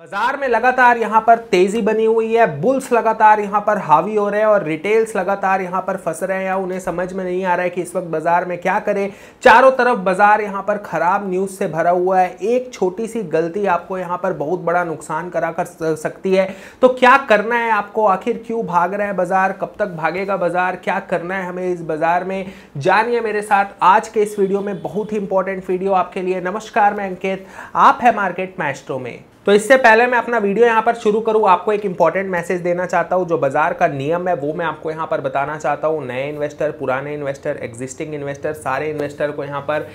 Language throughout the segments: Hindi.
बाजार में लगातार यहाँ पर तेजी बनी हुई है बुल्स लगातार यहाँ पर हावी हो रहे हैं और रिटेल्स लगातार यहाँ पर फंस रहे हैं या उन्हें समझ में नहीं आ रहा है कि इस वक्त बाजार में क्या करें चारों तरफ बाजार यहाँ पर खराब न्यूज से भरा हुआ है एक छोटी सी गलती आपको यहाँ पर बहुत बड़ा नुकसान करा कर सकती है तो क्या करना है आपको आखिर क्यों भाग रहे हैं बाजार कब तक भागेगा बाजार क्या करना है हमें इस बाजार में जानिए मेरे साथ आज के इस वीडियो में बहुत ही इंपॉर्टेंट वीडियो आपके लिए नमस्कार मैं अंकित आप है मार्केट मैस्ट्रो में तो इससे पहले मैं अपना वीडियो यहाँ पर शुरू करूँ आपको एक इंपॉर्टेंट मैसेज देना चाहता हूँ जो बाजार का नियम है वो मैं आपको यहाँ पर बताना चाहता हूँ नए इन्वेस्टर पुराने इन्वेस्टर एग्जिस्टिंग इन्वेस्टर सारे इन्वेस्टर को यहाँ पर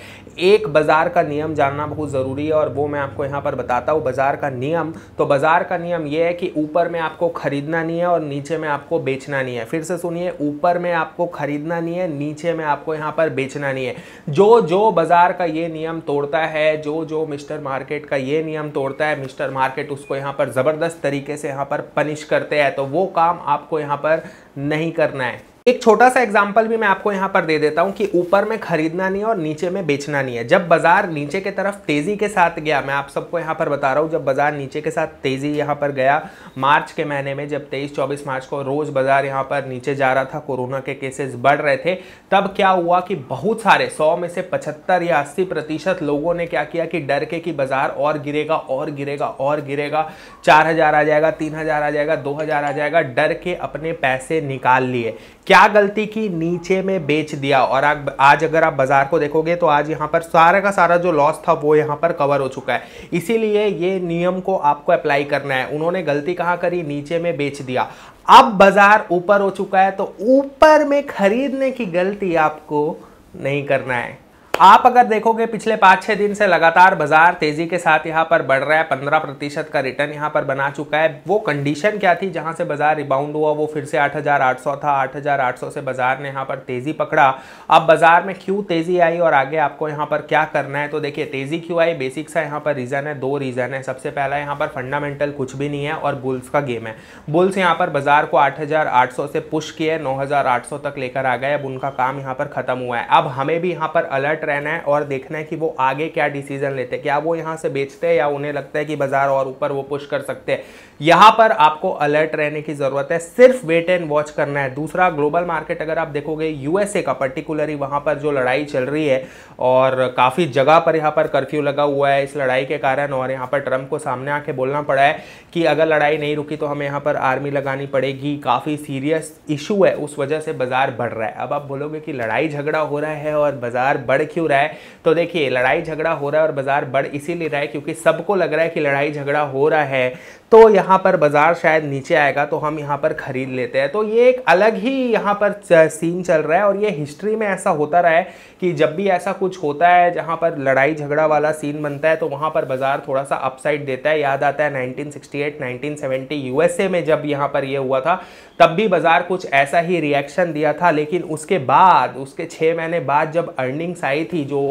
एक बाजार का नियम जानना बहुत ज़रूरी है और वो मैं आपको यहाँ पर बताता हूँ बाजार का नियम तो बाजार का नियम ये है कि ऊपर में आपको खरीदना नहीं है और नीचे में आपको बेचना नहीं है फिर से सुनिए ऊपर में आपको खरीदना नहीं है नीचे में आपको यहाँ पर बेचना नहीं है जो जो बाजार का ये नियम तोड़ता है जो जो मिस्टर मार्केट का ये नियम तोड़ता है मिस्टर गैंगस्टर मार्केट उसको यहाँ पर ज़बरदस्त तरीके से यहाँ पर पनिश करते हैं तो वो काम आपको यहाँ पर नहीं करना है एक छोटा सा एग्जाम्पल भी मैं आपको यहाँ पर दे देता हूँ कि ऊपर में खरीदना नहीं है और नीचे में बेचना नहीं है जब बाजार नीचे के तरफ तेजी के साथ गया मैं आप सबको यहाँ पर बता रहा हूँ जब बाजार नीचे के साथ तेजी यहाँ पर गया मार्च के महीने में जब तेईस चौबीस मार्च को रोज बाजार यहाँ पर नीचे जा रहा था कोरोना के केसेस बढ़ रहे थे तब क्या हुआ कि बहुत सारे सौ में से पचहत्तर या अस्सी प्रतिशत लोगों ने क्या किया कि डर के कि बाजार और गिरेगा और गिरेगा और गिरेगा चार हजार आ जाएगा तीन हजार आ जाएगा दो हजार आ जाएगा डर के अपने पैसे निकाल लिए क्या क्या गलती की नीचे में बेच दिया और आज अगर आप बाजार को देखोगे तो आज यहाँ पर सारा का सारा जो लॉस था वो यहाँ पर कवर हो चुका है इसीलिए ये नियम को आपको अप्लाई करना है उन्होंने गलती कहाँ करी नीचे में बेच दिया अब बाजार ऊपर हो चुका है तो ऊपर में खरीदने की गलती आपको नहीं करना है आप अगर देखोगे पिछले पाँच छः दिन से लगातार बाजार तेजी के साथ यहाँ पर बढ़ रहा है पंद्रह प्रतिशत का रिटर्न यहाँ पर बना चुका है वो कंडीशन क्या थी जहाँ से बाजार रिबाउंड हुआ वो फिर से 8,800 था 8,800 से बाजार ने यहाँ पर तेजी पकड़ा अब बाजार में क्यों तेजी आई और आगे आपको यहाँ पर क्या करना है तो देखिए तेजी क्यों आई बेसिक सा यहाँ पर रीज़न है दो रीज़न है सबसे पहला यहाँ पर फंडामेंटल कुछ भी नहीं है और बुल्स का गेम है बुल्स यहाँ पर बाजार को आठ से पुश किए नौ तक लेकर आ गए अब उनका काम यहाँ पर खत्म हुआ है अब हमें भी यहाँ पर अलर्ट रहना है और देखना है कि वो आगे क्या डिसीजन लेते हैं क्या वो यहाँ से बेचते हैं या उन्हें लगता है कि बाजार और ऊपर वो पुश कर सकते हैं यहाँ पर आपको अलर्ट रहने की ज़रूरत है सिर्फ वेट एंड वॉच करना है दूसरा ग्लोबल मार्केट अगर आप देखोगे यूएसए का पर्टिकुलरली वहाँ पर जो लड़ाई चल रही है और काफ़ी जगह पर यहाँ पर कर्फ्यू लगा हुआ है इस लड़ाई के कारण और यहाँ पर ट्रंप को सामने आके बोलना पड़ा है कि अगर लड़ाई नहीं रुकी तो हमें यहाँ पर आर्मी लगानी पड़ेगी काफ़ी सीरियस इशू है उस वजह से बाजार बढ़ रहा है अब आप बोलोगे कि लड़ाई झगड़ा हो रहा है और बाजार बढ़ क्यों रहा है तो देखिए लड़ाई झगड़ा हो रहा है और बाजार बढ़ इसीलिए रहा है क्योंकि सबको लग रहा है कि लड़ाई झगड़ा हो रहा है तो यहाँ पर बाजार शायद नीचे आएगा तो हम यहाँ पर खरीद लेते हैं तो ये एक अलग ही यहाँ पर सीन चल रहा है और ये हिस्ट्री में ऐसा होता रहा है कि जब भी ऐसा कुछ होता है जहाँ पर लड़ाई झगड़ा वाला सीन बनता है तो वहाँ पर बाजार थोड़ा सा अपसाइड देता है याद आता है 1968 1970 यूएसए में जब यहाँ पर ये हुआ था तब भी बाजार कुछ ऐसा ही रिएक्शन दिया था लेकिन उसके बाद उसके छः महीने बाद जब अर्निंग्स आई थी जो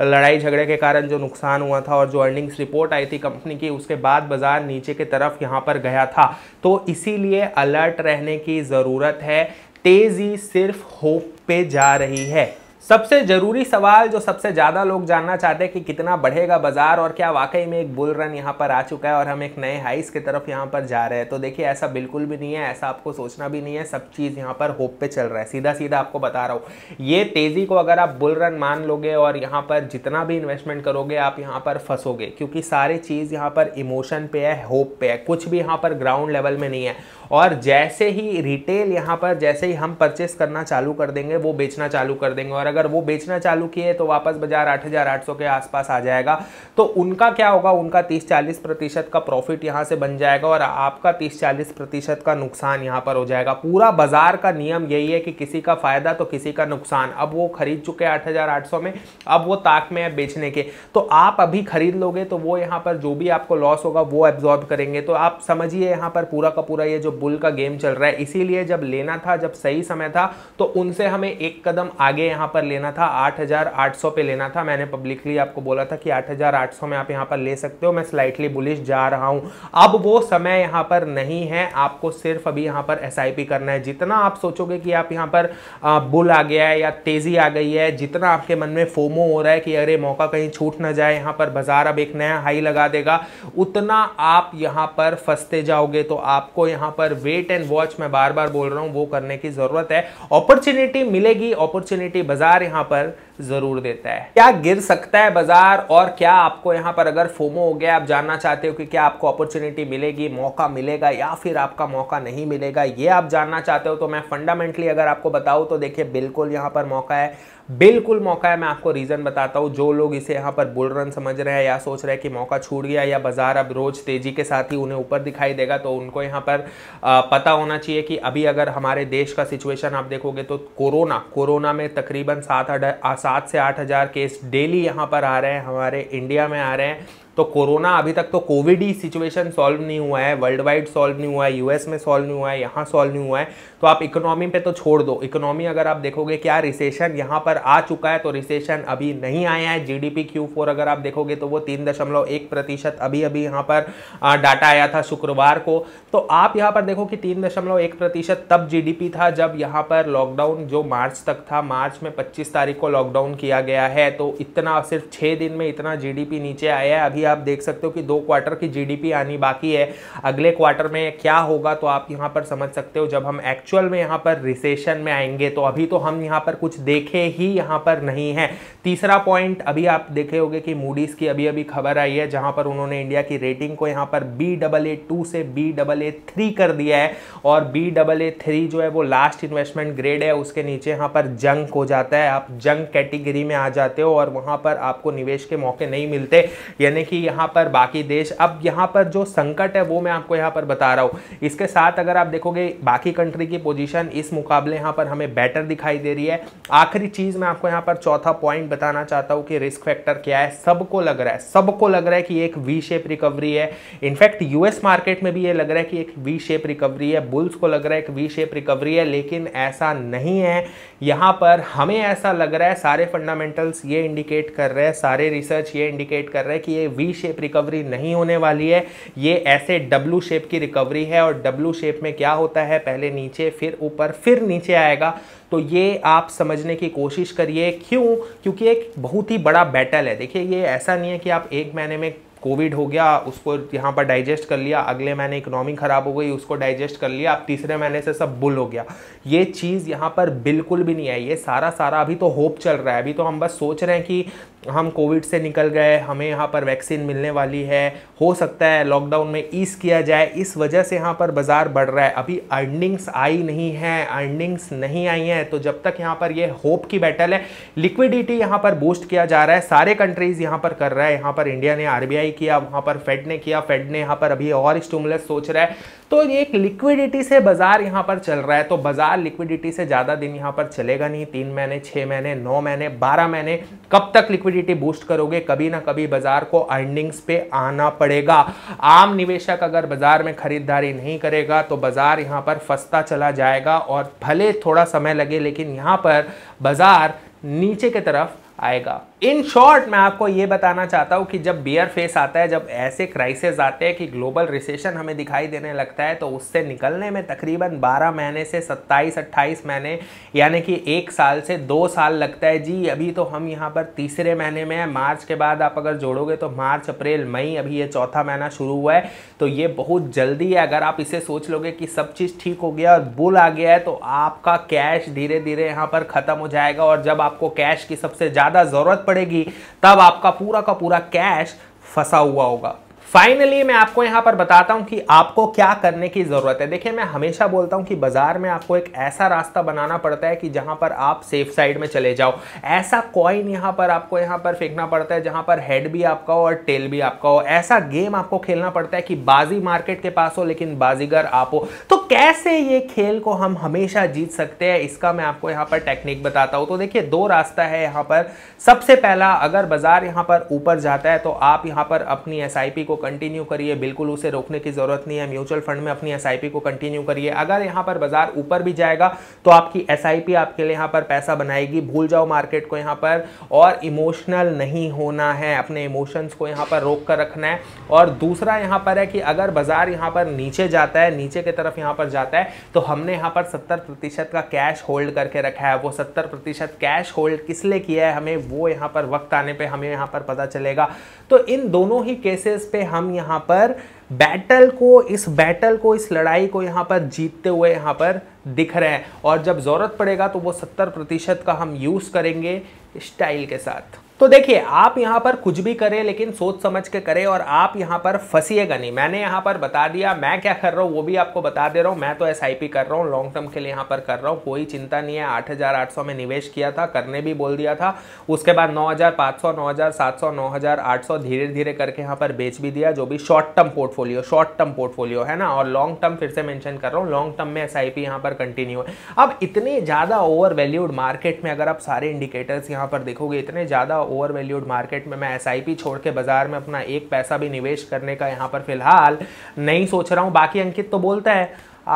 लड़ाई झगड़े के कारण जो नुकसान हुआ था और जो अर्निंग्स रिपोर्ट आई थी कंपनी की उसके बाद बाजार नीचे की तरफ यहाँ पर गया था तो इसीलिए अलर्ट रहने की ज़रूरत है तेज़ी सिर्फ होप पे जा रही है सबसे जरूरी सवाल जो सबसे ज़्यादा लोग जानना चाहते हैं कि कितना बढ़ेगा बाजार और क्या वाकई में एक बुल रन यहाँ पर आ चुका है और हम एक नए हाइस की तरफ यहाँ पर जा रहे हैं तो देखिए ऐसा बिल्कुल भी नहीं है ऐसा आपको सोचना भी नहीं है सब चीज़ यहाँ पर होप पे चल रहा है सीधा सीधा आपको बता रहा हूँ ये तेज़ी को अगर आप बुल रन मान लोगे और यहाँ पर जितना भी इन्वेस्टमेंट करोगे आप यहाँ पर फंसोगे क्योंकि सारी चीज़ यहाँ पर इमोशन पे है होप पे है कुछ भी यहाँ पर ग्राउंड लेवल में नहीं है और जैसे ही रिटेल यहाँ पर जैसे ही हम परचेस करना चालू कर देंगे वो बेचना चालू कर देंगे और अगर वो बेचना चालू किए तो वापस बाजार 8,800 के आसपास आ जाएगा तो उनका क्या होगा उनका 30-40 प्रतिशत का प्रॉफिट यहाँ से बन जाएगा और आपका 30-40 प्रतिशत का नुकसान यहाँ पर हो जाएगा पूरा बाजार का नियम यही है कि किसी का फ़ायदा तो किसी का नुकसान अब वो खरीद चुके आठ में अब वो ताक में है बेचने के तो आप अभी खरीद लोगे तो वो यहाँ पर जो भी आपको लॉस होगा वो एब्जॉर्ब करेंगे तो आप समझिए यहाँ पर पूरा का पूरा ये जो बुल का गेम चल रहा है इसीलिए जब लेना था जब सही समय था तो उनसे हमें एक कदम आगे यहाँ पर पर लेना था 8,800 पे लेना था मैंने पब्लिकली आपको बोला था कि 8,800 में आप यहाँ पर ले सकते हो मैं स्लाइटली बुलिश जा रहा हूँ अब वो समय यहाँ पर नहीं है आपको सिर्फ अभी यहाँ पर एस करना है जितना आप सोचोगे कि आप यहाँ पर बुल आ गया है या तेज़ी आ गई है जितना आपके मन में फोमो हो रहा है कि अरे मौका कहीं छूट ना जाए यहाँ पर बाजार अब एक नया हाई लगा देगा उतना आप यहाँ पर फंसते जाओगे तो आपको यहाँ पर वेट एंड वॉच मैं बार बार बोल रहा हूँ वो करने की ज़रूरत है अपॉर्चुनिटी मिलेगी अपॉर्चुनिटी बाजार बाजार यहाँ पर जरूर देता है क्या गिर सकता है बाजार और क्या आपको यहाँ पर अगर फोमो हो गया आप जानना चाहते हो कि क्या आपको अपॉर्चुनिटी मिलेगी मौका मिलेगा या फिर आपका मौका नहीं मिलेगा ये आप जानना चाहते हो तो मैं फंडामेंटली अगर आपको बताऊँ तो देखिए बिल्कुल यहाँ पर मौका है बिल्कुल मौका है मैं आपको रीज़न बताता हूँ जो लोग इसे यहाँ पर बुल रन समझ रहे हैं या सोच रहे हैं कि मौका छूट गया या बाजार अब रोज तेज़ी के साथ ही उन्हें ऊपर दिखाई देगा तो उनको यहाँ पर पता होना चाहिए कि अभी अगर हमारे देश का सिचुएशन आप देखोगे तो कोरोना कोरोना में तकरीबन सात सात से आठ हज़ार केस डेली यहाँ पर आ रहे हैं हमारे इंडिया में आ रहे हैं तो कोरोना अभी तक तो कोविड ही सिचुएशन सॉल्व नहीं हुआ है वर्ल्ड वाइड सॉल्व नहीं हुआ है यूएस में सॉल्व नहीं हुआ है यहाँ सॉल्व नहीं हुआ है तो आप इकोनॉमी पे तो छोड़ दो इकोनॉमी अगर आप देखोगे क्या रिसेशन यहाँ पर आ चुका है तो रिसेशन अभी नहीं आया है जी डी अगर आप देखोगे तो वो तीन प्रतिशत अभी अभी यहाँ पर डाटा आया था शुक्रवार को तो आप यहाँ पर देखो कि तीन प्रतिशत तब जी था जब यहाँ पर लॉकडाउन जो मार्च तक था मार्च में पच्चीस तारीख को लॉकडाउन किया गया है तो इतना सिर्फ छः दिन में इतना जी नीचे आया है अभी अभी आप देख सकते हो कि दो क्वार्टर की जीडीपी आनी बाकी है अगले क्वार्टर में क्या होगा तो आप यहाँ पर समझ सकते हो जब हम एक्चुअल में यहाँ पर रिसेशन में आएंगे तो अभी तो हम यहाँ पर कुछ देखे ही यहाँ पर नहीं है तीसरा पॉइंट अभी आप देखे होंगे कि मूडीज़ की अभी अभी खबर आई है जहां पर उन्होंने इंडिया की रेटिंग को यहाँ पर बी डबल ए टू से बी डबल ए थ्री कर दिया है और बी डबल ए थ्री जो है वो लास्ट इन्वेस्टमेंट ग्रेड है उसके नीचे यहाँ पर जंक हो जाता है आप जंक कैटेगरी में आ जाते हो और वहां पर आपको निवेश के मौके नहीं मिलते यानी कि देखिए यहाँ पर बाकी देश अब यहाँ पर जो संकट है वो मैं आपको यहाँ पर बता रहा हूँ इसके साथ अगर आप देखोगे बाकी कंट्री की पोजीशन इस मुकाबले यहाँ पर हमें बेटर दिखाई दे रही है आखिरी चीज़ मैं आपको यहाँ पर चौथा पॉइंट बताना चाहता हूँ कि रिस्क फैक्टर क्या है सबको लग रहा है सबको लग रहा है कि एक वी शेप रिकवरी है इनफैक्ट यूएस मार्केट में भी ये लग रहा है कि एक वी शेप रिकवरी है बुल्स को लग रहा है एक वी शेप रिकवरी है लेकिन ऐसा नहीं है यहाँ पर हमें ऐसा लग रहा है सारे फंडामेंटल्स ये इंडिकेट कर रहे हैं सारे रिसर्च ये इंडिकेट कर रहे हैं कि ये वी वी शेप रिकवरी नहीं होने वाली है ये ऐसे डब्लू शेप की रिकवरी है और डब्लू शेप में क्या होता है पहले नीचे फिर ऊपर फिर नीचे आएगा तो ये आप समझने की कोशिश करिए क्यों क्योंकि एक बहुत ही बड़ा बैटल है देखिए ये ऐसा नहीं है कि आप एक महीने में कोविड हो गया उसको यहाँ पर डाइजेस्ट कर लिया अगले महीने इकोनॉमी ख़राब हो गई उसको डाइजेस्ट कर लिया अब तीसरे महीने से सब बुल हो गया ये चीज़ यहाँ पर बिल्कुल भी नहीं आई ये सारा सारा अभी तो होप चल रहा है अभी तो हम बस सोच रहे हैं कि हम कोविड से निकल गए हमें यहाँ पर वैक्सीन मिलने वाली है हो सकता है लॉकडाउन में ईज किया जाए इस वजह से यहाँ पर बाज़ार बढ़ रहा है अभी अर्निंग्स आई नहीं है अर्निंग्स नहीं आई हैं तो जब तक यहाँ पर ये होप की बैटल है लिक्विडिटी यहाँ पर बूस्ट किया जा रहा है सारे कंट्रीज़ यहाँ पर कर रहा है यहाँ पर इंडिया ने आर नहीं किया वहां पर फेड ने किया फेड ने यहां पर अभी और स्टूमुलस सोच रहा है तो ये एक लिक्विडिटी से बाजार यहां पर चल रहा है तो बाजार लिक्विडिटी से ज़्यादा दिन यहां पर चलेगा नहीं तीन महीने छह महीने नौ महीने बारह महीने कब तक लिक्विडिटी बूस्ट करोगे कभी ना कभी बाजार को अर्निंग्स पे आना पड़ेगा आम निवेशक अगर बाजार में खरीदारी नहीं करेगा तो बाजार यहां पर फंसता चला जाएगा और भले थोड़ा समय लगे लेकिन यहां पर बाजार नीचे की तरफ आएगा इन शॉर्ट मैं आपको ये बताना चाहता हूँ कि जब बियर फेस आता है जब ऐसे क्राइसिस आते हैं कि ग्लोबल रिसेशन हमें दिखाई देने लगता है तो उससे निकलने में तकरीबन 12 महीने से 27 28 महीने यानी कि एक साल से दो साल लगता है जी अभी तो हम यहाँ पर तीसरे महीने में है मार्च के बाद आप अगर जोड़ोगे तो मार्च अप्रैल मई अभी ये चौथा महीना शुरू हुआ है तो ये बहुत जल्दी है अगर आप इसे सोच लोगे कि सब चीज़ ठीक हो गया और बुल आ गया है तो आपका कैश धीरे धीरे यहाँ पर ख़त्म हो जाएगा और जब आपको कैश की सबसे ज़्यादा ज़रूरत पड़ पड़ेगी तब आपका पूरा का पूरा कैश फंसा हुआ होगा फाइनली मैं आपको यहां पर बताता हूं कि आपको क्या करने की ज़रूरत है देखिए मैं हमेशा बोलता हूं कि बाजार में आपको एक ऐसा रास्ता बनाना पड़ता है कि जहां पर आप सेफ साइड में चले जाओ ऐसा कॉइन यहां पर आपको यहां पर फेंकना पड़ता है जहां पर हेड भी आपका हो और टेल भी आपका हो ऐसा गेम आपको खेलना पड़ता है कि बाजी मार्केट के पास हो लेकिन बाजीगर आप हो तो कैसे ये खेल को हम हमेशा जीत सकते हैं इसका मैं आपको यहाँ पर टेक्निक बताता हूँ तो देखिए दो रास्ता है यहाँ पर सबसे पहला अगर बाजार यहाँ पर ऊपर जाता है तो आप यहाँ पर अपनी एस को कंटिन्यू करिए बिल्कुल उसे रोकने की ज़रूरत नहीं है म्यूचुअल फंड में अपनी एस को कंटिन्यू करिए अगर यहाँ पर बाजार ऊपर भी जाएगा तो आपकी एस आपके लिए यहाँ पर पैसा बनाएगी भूल जाओ मार्केट को यहाँ पर और इमोशनल नहीं होना है अपने इमोशंस को यहाँ पर रोक कर रखना है और दूसरा यहाँ पर है कि अगर बाजार यहाँ पर नीचे जाता है नीचे की तरफ यहाँ यहाँ पर जाता है तो हमने यहाँ पर सत्तर प्रतिशत का कैश होल्ड करके रखा है वो सत्तर प्रतिशत कैश होल्ड किस लिए किया है हमें वो यहाँ पर वक्त आने पे हमें यहाँ पर पता चलेगा तो इन दोनों ही केसेस पे हम यहाँ पर बैटल को इस बैटल को इस लड़ाई को यहाँ पर जीतते हुए यहाँ पर दिख रहे हैं और जब ज़रूरत पड़ेगा तो वो सत्तर का हम यूज़ करेंगे स्टाइल के साथ तो देखिए आप यहाँ पर कुछ भी करें लेकिन सोच समझ के करें और आप यहाँ पर फंसीएगा नहीं मैंने यहाँ पर बता दिया मैं क्या कर रहा हूँ वो भी आपको बता दे रहा हूँ मैं तो एस कर रहा हूँ लॉन्ग टर्म के लिए यहाँ पर कर रहा हूँ कोई चिंता नहीं है 8,800 में निवेश किया था करने भी बोल दिया था उसके बाद हजार आठ सौ धीरे धीरे करके यहाँ पर बेच भी दिया जो भी short term portfolio short term portfolio है ना और लॉन्ग टर्म फिर से मैंशन कर रहा हूँ लॉन्ग टर्म में एस आई यहाँ पर कंटिन्यू है अब इतने ज़्यादा ओवर मार्केट में अगर आप सारे इंडिकेटर्स यहाँ पर देखोगे इतने ज़्यादा ओवर वैल्यूड मार्केट में मैं एस छोड़ के बाजार में अपना एक पैसा भी निवेश करने का यहाँ पर फिलहाल नहीं सोच रहा हूँ बाकी अंकित तो बोलता है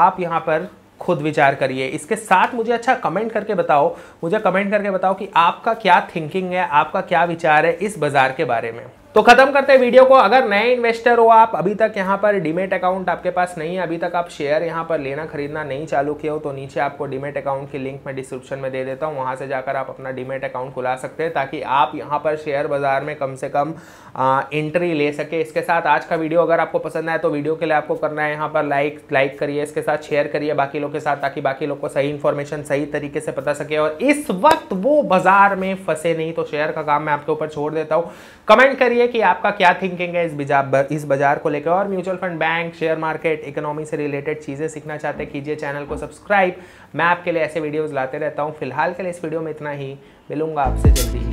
आप यहाँ पर खुद विचार करिए इसके साथ मुझे अच्छा कमेंट करके बताओ मुझे कमेंट करके बताओ कि आपका क्या थिंकिंग है आपका क्या विचार है इस बाज़ार के बारे में तो खत्म करते हैं वीडियो को अगर नए इन्वेस्टर हो आप अभी तक यहाँ पर डीमेट अकाउंट आपके पास नहीं है अभी तक आप शेयर यहाँ पर लेना खरीदना नहीं चालू किया हो तो नीचे आपको डिमेट अकाउंट की लिंक मैं डिस्क्रिप्शन में दे देता हूँ वहाँ से जाकर आप अपना डिमेट अकाउंट खुला सकते हैं ताकि आप यहाँ पर शेयर बाजार में कम से कम आ, एंट्री ले सके इसके साथ आज का वीडियो अगर आपको पसंद आए तो वीडियो के लिए आपको करना है यहाँ पर लाइक लाइक करिए इसके साथ शेयर करिए बाकी लोग के साथ ताकि बाकी लोग को सही इन्फॉर्मेशन सही तरीके से पता सके और इस वक्त वो बाजार में फंसे नहीं तो शेयर का काम मैं आपके ऊपर छोड़ देता हूँ कमेंट करिए कि आपका क्या थिंकिंग है इस बाजार इस बाजार को लेकर और mutual fund bank share market economy से रिलेटेड चीज़ें सीखना चाहते हैं कीजिए चैनल को सब्सक्राइब मैं आपके लिए ऐसे वीडियोज़ लाते रहता हूँ फिलहाल के लिए इस वीडियो में इतना ही मिलूंगा आपसे जल्दी